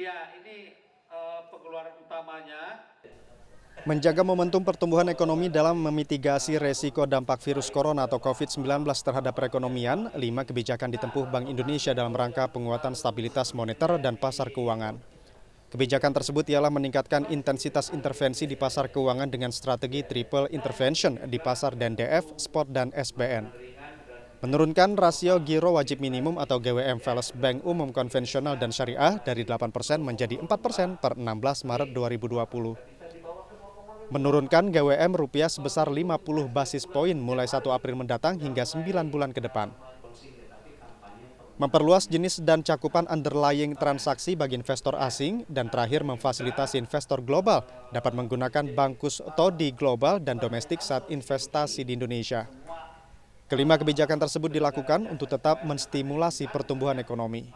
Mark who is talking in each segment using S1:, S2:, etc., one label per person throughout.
S1: Ya, ini uh, pengeluaran utamanya.
S2: Menjaga momentum pertumbuhan ekonomi dalam memitigasi resiko dampak virus corona atau COVID-19 terhadap perekonomian, lima kebijakan ditempuh Bank Indonesia dalam rangka penguatan stabilitas moneter dan pasar keuangan. Kebijakan tersebut ialah meningkatkan intensitas intervensi di pasar keuangan dengan strategi triple intervention di pasar dan DF, spot, dan SBN. Menurunkan rasio giro wajib minimum atau GWM Veles Bank Umum Konvensional dan Syariah dari 8% menjadi 4% per 16 Maret 2020. Menurunkan GWM rupiah sebesar 50 basis poin mulai 1 April mendatang hingga 9 bulan ke depan. Memperluas jenis dan cakupan underlying transaksi bagi investor asing dan terakhir memfasilitasi investor global dapat menggunakan bankus TODI global dan domestik saat investasi di Indonesia. Kelima kebijakan tersebut dilakukan untuk tetap menstimulasi pertumbuhan ekonomi.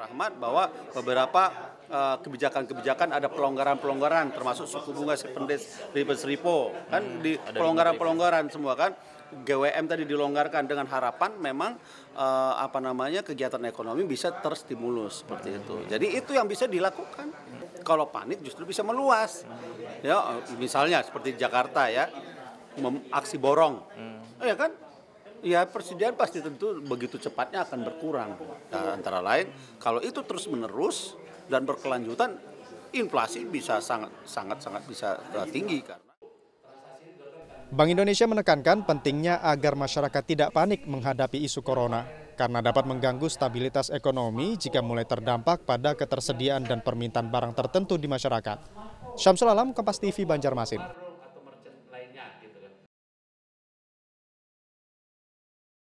S1: Rahmat bahwa beberapa eh, kebijakan-kebijakan ada pelonggaran-pelonggaran termasuk suku bunga sependes ribet seripo kan hmm, di pelonggaran-pelonggaran semua kan GWM tadi dilonggarkan dengan harapan memang uh, apa namanya kegiatan ekonomi bisa terstimulus seperti itu. Jadi itu yang bisa dilakukan. Kalau panik justru bisa meluas. Ya misalnya seperti Jakarta ya aksi borong. Hmm. Oh, ya kan? Ya persediaan pasti tentu begitu cepatnya akan berkurang. Nah, antara lain kalau itu terus menerus dan berkelanjutan inflasi bisa sangat sangat sangat bisa eh, tinggi karena
S2: Bank Indonesia menekankan pentingnya agar masyarakat tidak panik menghadapi isu corona karena dapat mengganggu stabilitas ekonomi jika mulai terdampak pada ketersediaan dan permintaan barang tertentu di masyarakat. Syamsul Alam, Kompas TV, Banjarmasin.